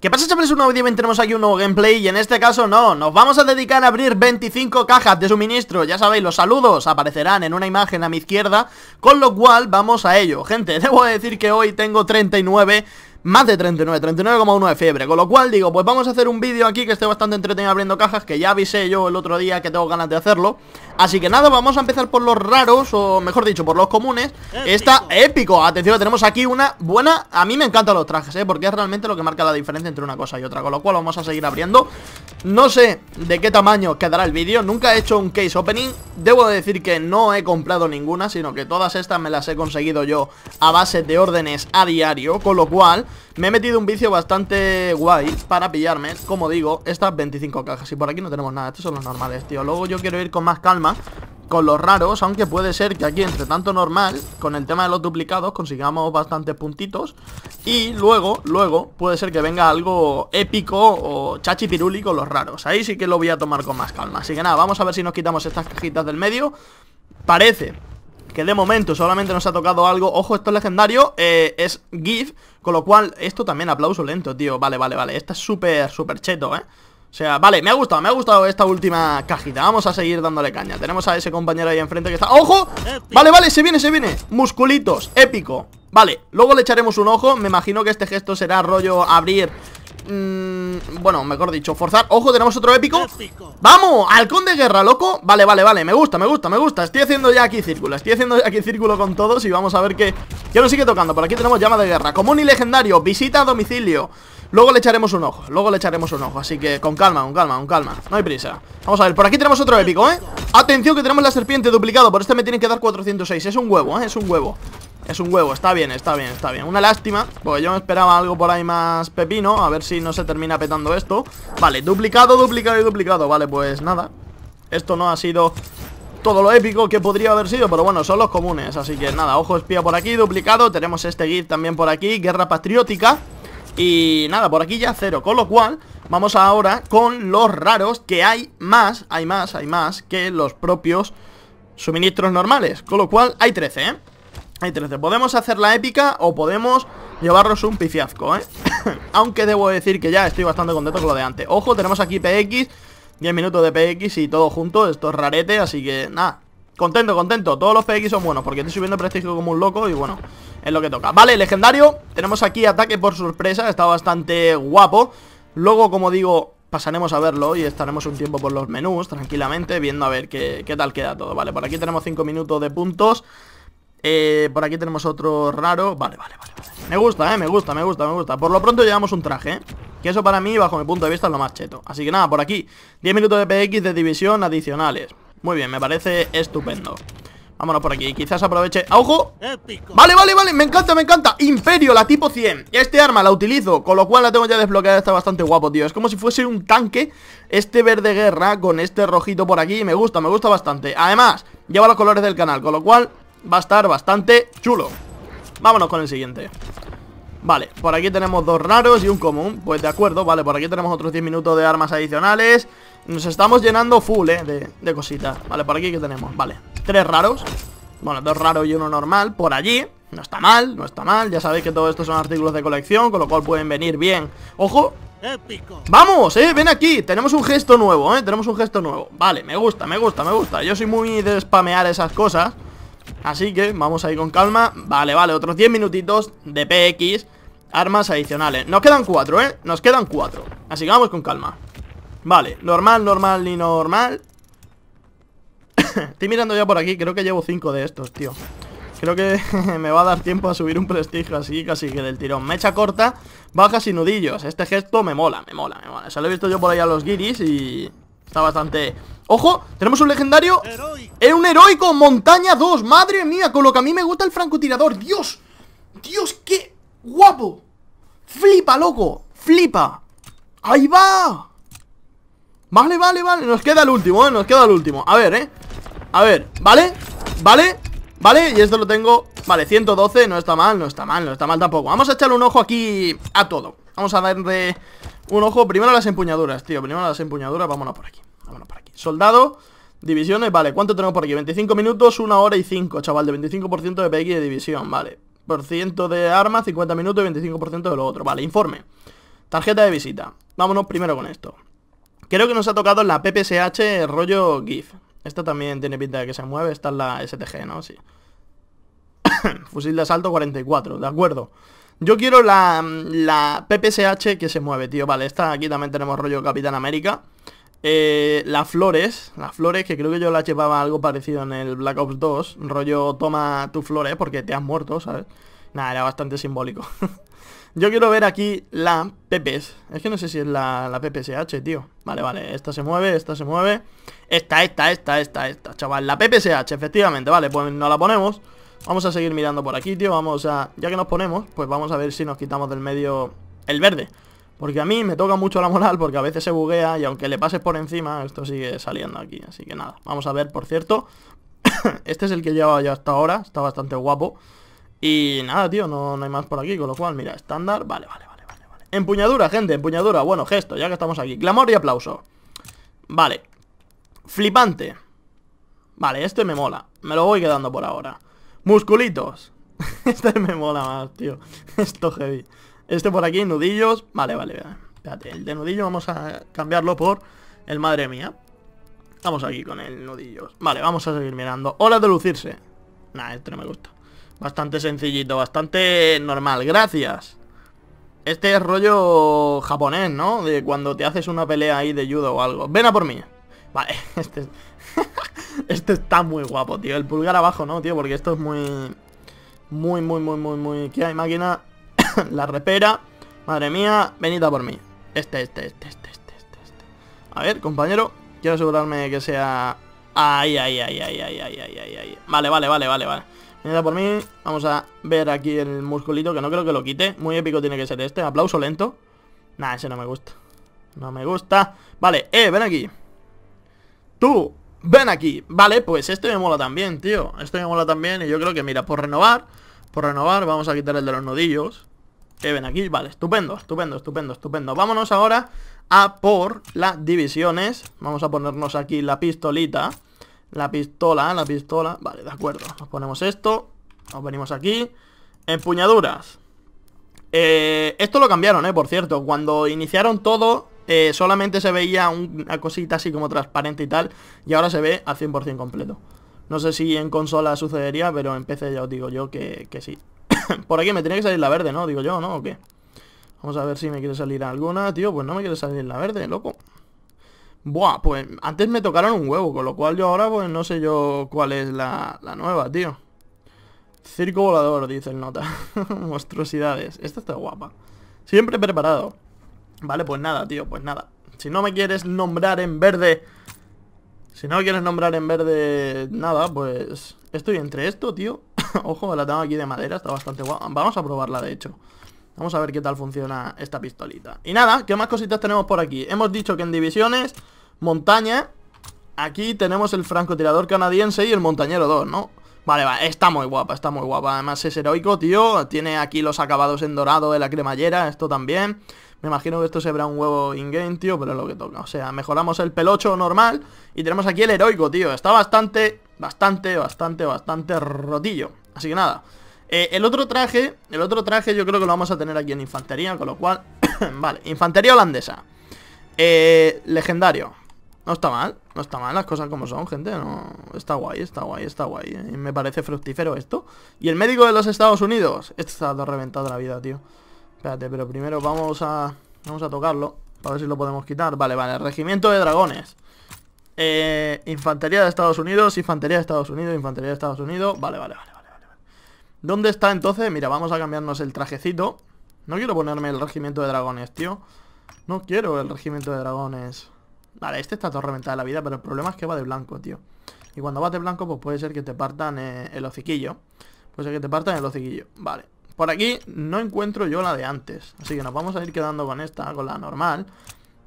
¿Qué pasa chavales? Un nuevo día tenemos aquí un nuevo gameplay y en este caso no, nos vamos a dedicar a abrir 25 cajas de suministro Ya sabéis, los saludos aparecerán en una imagen a mi izquierda Con lo cual, vamos a ello Gente, debo decir que hoy tengo 39 más de 39, 39,1 de fiebre Con lo cual digo, pues vamos a hacer un vídeo aquí que esté bastante entretenido abriendo cajas Que ya avisé yo el otro día que tengo ganas de hacerlo Así que nada, vamos a empezar por los raros O mejor dicho, por los comunes Está épico, atención, tenemos aquí una buena A mí me encantan los trajes, ¿eh? Porque es realmente lo que marca la diferencia entre una cosa y otra Con lo cual vamos a seguir abriendo No sé de qué tamaño quedará el vídeo Nunca he hecho un case opening Debo decir que no he comprado ninguna Sino que todas estas me las he conseguido yo A base de órdenes a diario Con lo cual me he metido un vicio bastante guay Para pillarme, como digo Estas 25 cajas y por aquí no tenemos nada Estos son los normales, tío Luego yo quiero ir con más calma con los raros, aunque puede ser que aquí, entre tanto normal, con el tema de los duplicados, consigamos bastantes puntitos. Y luego, luego, puede ser que venga algo épico o chachi pirulí con los raros. Ahí sí que lo voy a tomar con más calma. Así que nada, vamos a ver si nos quitamos estas cajitas del medio. Parece que de momento solamente nos ha tocado algo. Ojo, esto es legendario, eh, es GIF, con lo cual, esto también aplauso lento, tío. Vale, vale, vale, esta es súper, súper cheto, ¿eh? O sea, vale, me ha gustado, me ha gustado esta última cajita Vamos a seguir dándole caña Tenemos a ese compañero ahí enfrente que está... ¡Ojo! Vale, vale, se viene, se viene Musculitos, épico Vale, luego le echaremos un ojo Me imagino que este gesto será rollo abrir mm, Bueno, mejor dicho, forzar Ojo, tenemos otro épico ¡Vamos! ¡Halcón de guerra, loco! Vale, vale, vale, me gusta, me gusta, me gusta Estoy haciendo ya aquí círculo, estoy haciendo aquí círculo con todos Y vamos a ver qué, qué nos sigue tocando Por aquí tenemos llama de guerra Común y legendario, visita a domicilio Luego le echaremos un ojo, luego le echaremos un ojo Así que con calma, con calma, con calma No hay prisa Vamos a ver, por aquí tenemos otro épico, ¿eh? Atención que tenemos la serpiente duplicado Por este me tienen que dar 406 Es un huevo, ¿eh? Es un huevo es un huevo, está bien, está bien, está bien Una lástima, porque yo me esperaba algo por ahí más pepino A ver si no se termina petando esto Vale, duplicado, duplicado y duplicado Vale, pues nada Esto no ha sido todo lo épico que podría haber sido Pero bueno, son los comunes, así que nada Ojo espía por aquí, duplicado Tenemos este gif también por aquí Guerra patriótica y nada, por aquí ya cero Con lo cual, vamos ahora con los raros Que hay más, hay más, hay más Que los propios suministros normales Con lo cual, hay 13, ¿eh? Hay 13, podemos hacer la épica O podemos llevarnos un pifiazco, ¿eh? Aunque debo decir que ya estoy bastante contento con lo de antes Ojo, tenemos aquí PX 10 minutos de PX y todo junto, estos raretes así que nada Contento, contento, todos los PX son buenos Porque estoy subiendo prestigio como un loco y bueno Es lo que toca, vale, legendario Tenemos aquí ataque por sorpresa, está bastante guapo Luego, como digo, pasaremos a verlo y estaremos un tiempo por los menús Tranquilamente, viendo a ver qué, tal queda todo Vale, por aquí tenemos 5 minutos de puntos eh, Por aquí tenemos otro raro vale, vale, vale, Me gusta, eh, me gusta, me gusta, me gusta Por lo pronto llevamos un traje, eh, que eso para mí, bajo mi punto de vista, es lo más cheto Así que nada, por aquí 10 minutos de PX de división adicionales muy bien, me parece estupendo Vámonos por aquí, quizás aproveche ¡Ojo! Vale, vale, vale, me encanta, me encanta Imperio, la tipo 100 Este arma la utilizo, con lo cual la tengo ya desbloqueada Está bastante guapo, tío, es como si fuese un tanque Este verde guerra con este rojito por aquí Me gusta, me gusta bastante Además, lleva los colores del canal, con lo cual Va a estar bastante chulo Vámonos con el siguiente Vale, por aquí tenemos dos raros y un común Pues de acuerdo, vale, por aquí tenemos otros 10 minutos de armas adicionales Nos estamos llenando full, eh, de, cositas Vale, por aquí que tenemos, vale Tres raros Bueno, dos raros y uno normal Por allí, no está mal, no está mal Ya sabéis que todo esto son artículos de colección Con lo cual pueden venir bien ¡Ojo! Épico. ¡Vamos, eh! ¡Ven aquí! Tenemos un gesto nuevo, ¿eh? Tenemos un gesto nuevo Vale, me gusta, me gusta, me gusta Yo soy muy de spamear esas cosas Así que vamos ahí con calma Vale, vale, otros 10 minutitos de PX Armas adicionales Nos quedan cuatro, ¿eh? Nos quedan cuatro Así que vamos con calma Vale, normal, normal y normal Estoy mirando ya por aquí Creo que llevo cinco de estos, tío Creo que me va a dar tiempo a subir un prestigio así casi que del tirón Mecha corta, bajas y nudillos Este gesto me mola, me mola, me mola Se lo he visto yo por ahí a los guiris y... Está bastante... ¡Ojo! Tenemos un legendario ¡Es un heroico! ¡Montaña 2! ¡Madre mía! Con lo que a mí me gusta el francotirador ¡Dios! ¡Dios! ¡Qué ¡Guapo! ¡Flipa, loco! ¡Flipa! ¡Ahí va! Vale, vale, vale Nos queda el último, ¿eh? Nos queda el último A ver, ¿eh? A ver, ¿vale? ¿Vale? ¿Vale? Y esto lo tengo Vale, 112 No está mal, no está mal No está mal tampoco Vamos a echarle un ojo aquí a todo Vamos a darle un ojo Primero a las empuñaduras, tío Primero a las empuñaduras Vámonos por aquí Vámonos por aquí Soldado Divisiones, vale, ¿cuánto tenemos por aquí? 25 minutos, 1 hora y 5, chaval, de 25% de PX de división, vale ciento de armas, 50 minutos y 25% de lo otro. Vale, informe. Tarjeta de visita. Vámonos primero con esto. Creo que nos ha tocado la PPSH rollo GIF. Esta también tiene pinta de que se mueve. Esta es la STG, ¿no? Sí. Fusil de asalto 44, de acuerdo. Yo quiero la, la PPSH que se mueve, tío. Vale, esta aquí también tenemos rollo Capitán América. Eh, las flores, las flores que creo que yo las llevaba algo parecido en el Black Ops 2, rollo toma tus flores porque te has muerto, ¿sabes? Nada, era bastante simbólico. yo quiero ver aquí la PPS. Es que no sé si es la, la PPSH, tío. Vale, vale, esta se mueve, esta se mueve. Esta, esta, esta, esta, esta, chaval. La PPSH, efectivamente, vale, pues no la ponemos. Vamos a seguir mirando por aquí, tío. Vamos a... Ya que nos ponemos, pues vamos a ver si nos quitamos del medio el verde. Porque a mí me toca mucho la moral porque a veces se buguea y aunque le pases por encima, esto sigue saliendo aquí. Así que nada, vamos a ver, por cierto. este es el que llevaba ya hasta ahora, está bastante guapo. Y nada, tío, no, no hay más por aquí, con lo cual, mira, estándar, vale, vale, vale, vale. vale. Empuñadura, gente, empuñadura, bueno, gesto, ya que estamos aquí. Clamor y aplauso. Vale. Flipante. Vale, este me mola. Me lo voy quedando por ahora. Musculitos. este me mola más, tío. Esto heavy. Este por aquí, nudillos. Vale, vale, espérate. El de nudillo vamos a cambiarlo por el madre mía. Vamos aquí con el nudillos... Vale, vamos a seguir mirando. Hora de lucirse. Nah, este no me gusta. Bastante sencillito, bastante normal. Gracias. Este es rollo japonés, ¿no? De cuando te haces una pelea ahí de judo o algo. Ven a por mí. Vale, este este está muy guapo, tío. El pulgar abajo, ¿no, tío? Porque esto es muy... Muy, muy, muy, muy, muy... ¿Qué hay, máquina? la repera. Madre mía, venida por mí. Este, este, este, este, este, este, este, A ver, compañero. Quiero asegurarme que sea... Ay, ay, ay, ay, ay, ay, ay, ay, Vale, vale, vale, vale, vale. Venida por mí. Vamos a ver aquí el musculito, que no creo que lo quite. Muy épico tiene que ser este. Aplauso lento. Nah, ese no me gusta. No me gusta. Vale, eh, ven aquí. Tú, ven aquí. Vale, pues este me mola también, tío. Este me mola también y yo creo que, mira, por renovar... Por renovar, vamos a quitar el de los nudillos que ven aquí, vale, estupendo, estupendo, estupendo, estupendo Vámonos ahora a por las divisiones Vamos a ponernos aquí la pistolita La pistola, la pistola, vale, de acuerdo Nos ponemos esto, nos venimos aquí Empuñaduras eh, Esto lo cambiaron, eh, por cierto Cuando iniciaron todo eh, solamente se veía una cosita así como transparente y tal Y ahora se ve al 100% completo No sé si en consola sucedería, pero en PC ya os digo yo que sí Por aquí me tiene que salir la verde, ¿no? Digo yo, ¿no? ¿O qué? Vamos a ver si me quiere salir alguna, tío. Pues no me quiere salir la verde, loco. Buah, pues antes me tocaron un huevo, con lo cual yo ahora pues no sé yo cuál es la, la nueva, tío. Circo volador, dice el nota. Monstruosidades. Esta está guapa. Siempre preparado. Vale, pues nada, tío, pues nada. Si no me quieres nombrar en verde... Si no me quieres nombrar en verde nada, pues... Estoy entre esto, tío, Ojo, la tengo aquí de madera, está bastante guapa Vamos a probarla, de hecho Vamos a ver qué tal funciona esta pistolita Y nada, ¿qué más cositas tenemos por aquí? Hemos dicho que en divisiones, montaña Aquí tenemos el francotirador canadiense y el montañero 2, ¿no? Vale, va, está muy guapa, está muy guapa Además es heroico, tío Tiene aquí los acabados en dorado de la cremallera Esto también me imagino que esto se verá un huevo in-game, tío, pero es lo que toca. O sea, mejoramos el pelocho normal y tenemos aquí el heroico, tío. Está bastante, bastante, bastante, bastante rotillo. Así que nada eh, El otro traje, el otro traje yo creo que lo vamos a tener aquí en infantería Con lo cual, vale, infantería holandesa eh, legendario No está mal, no está mal las cosas como son, gente no Está guay, está guay, está guay eh. Me parece fructífero esto Y el médico de los Estados Unidos Este está ha reventado la vida, tío Espérate, pero primero vamos a... Vamos a tocarlo Para ver si lo podemos quitar Vale, vale, regimiento de dragones Infantería de Estados Unidos Infantería de Estados Unidos Infantería de Estados Unidos Vale, vale, vale ¿Dónde está entonces? Mira, vamos a cambiarnos el trajecito No quiero ponerme el regimiento de dragones, tío No quiero el regimiento de dragones Vale, este está todo reventado de la vida Pero el problema es que va de blanco, tío Y cuando va de blanco, pues puede ser que te partan eh, el hociquillo Puede ser que te partan el hociquillo Vale, por aquí no encuentro yo la de antes Así que nos vamos a ir quedando con esta, con la normal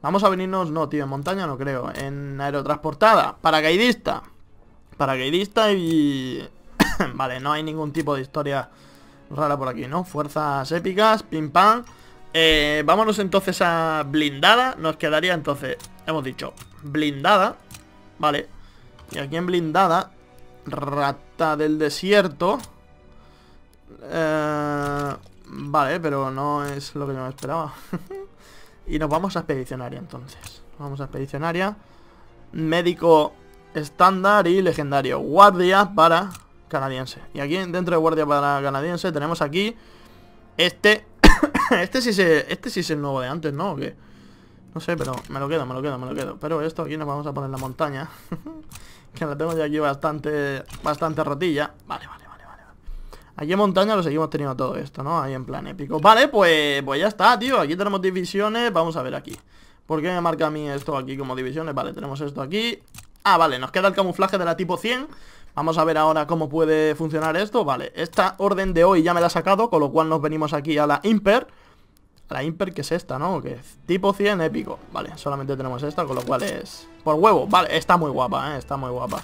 Vamos a venirnos, no, tío, en montaña no creo En aerotransportada, paracaidista Paracaidista y... vale, no hay ningún tipo de historia rara por aquí, ¿no? Fuerzas épicas, pim pam. Eh, vámonos entonces a blindada. Nos quedaría entonces, hemos dicho, blindada. Vale. Y aquí en blindada, rata del desierto. Eh, vale, pero no es lo que yo me esperaba. y nos vamos a expedicionaria entonces. Vamos a expedicionaria. Médico estándar y legendario. Guardia para canadiense. Y aquí dentro de guardia para canadiense tenemos aquí este... este sí se, este sí es el nuevo de antes, ¿no? que No sé, pero me lo quedo, me lo quedo, me lo quedo. Pero esto aquí nos vamos a poner la montaña. que la tengo ya aquí bastante, bastante rotilla. Vale, vale, vale, vale. Aquí en montaña lo seguimos teniendo todo esto, ¿no? Ahí en plan épico. Vale, pues, pues ya está, tío. Aquí tenemos divisiones. Vamos a ver aquí. ¿Por qué me marca a mí esto aquí como divisiones? Vale, tenemos esto aquí. Ah, vale, nos queda el camuflaje de la tipo 100 Vamos a ver ahora cómo puede funcionar esto. Vale, esta orden de hoy ya me la ha sacado, con lo cual nos venimos aquí a la Imper. A la Imper que es esta, ¿no? Que es tipo 100 épico. Vale, solamente tenemos esta, con lo cual es... Por huevo. Vale, está muy guapa, ¿eh? Está muy guapa.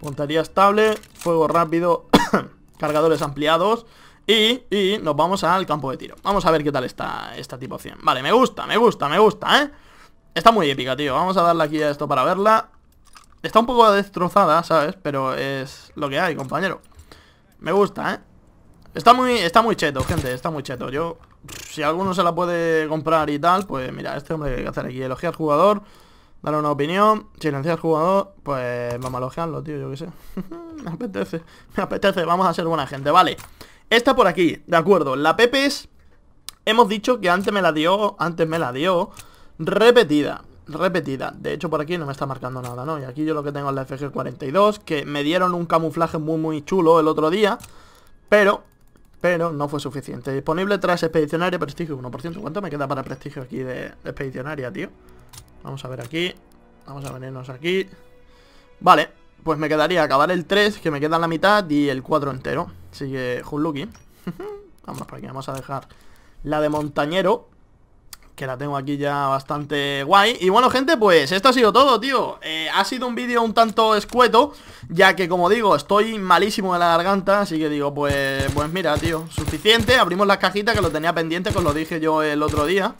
Puntería estable, fuego rápido, cargadores ampliados... Y, y nos vamos al campo de tiro Vamos a ver qué tal está esta tipo 100 Vale, me gusta, me gusta, me gusta, ¿eh? Está muy épica, tío Vamos a darle aquí a esto para verla Está un poco destrozada, ¿sabes? Pero es lo que hay, compañero Me gusta, ¿eh? Está muy, está muy cheto, gente, está muy cheto Yo, si alguno se la puede comprar y tal Pues mira, este hombre que hay que hacer aquí Elogiar al jugador, darle una opinión Silenciar al jugador, pues vamos a elogiarlo, tío Yo qué sé, me apetece Me apetece, vamos a ser buena gente, vale Esta por aquí, de acuerdo, la es. Hemos dicho que antes me la dio Antes me la dio Repetida repetida. De hecho, por aquí no me está marcando nada, ¿no? Y aquí yo lo que tengo es la FG42, que me dieron un camuflaje muy, muy chulo el otro día, pero... Pero no fue suficiente. Disponible tras expedicionaria, prestigio 1%. ¿Cuánto me queda para prestigio aquí de expedicionaria, tío? Vamos a ver aquí. Vamos a venirnos aquí. Vale, pues me quedaría acabar el 3, que me queda la mitad, y el 4 entero. Así que, vamos por aquí, vamos a dejar la de montañero que la tengo aquí ya bastante guay Y bueno gente, pues esto ha sido todo, tío eh, Ha sido un vídeo un tanto escueto Ya que como digo, estoy malísimo de la garganta Así que digo, pues, pues mira, tío Suficiente, abrimos las cajitas que lo tenía pendiente como lo dije yo el otro día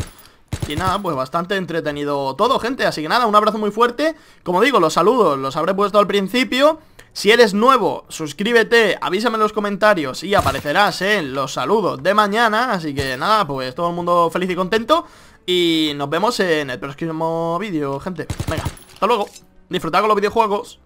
y nada, pues bastante entretenido todo, gente Así que nada, un abrazo muy fuerte Como digo, los saludos los habré puesto al principio si eres nuevo, suscríbete, avísame en los comentarios y aparecerás en los saludos de mañana. Así que nada, pues todo el mundo feliz y contento. Y nos vemos en el próximo vídeo, gente. Venga, hasta luego. Disfrutad con los videojuegos.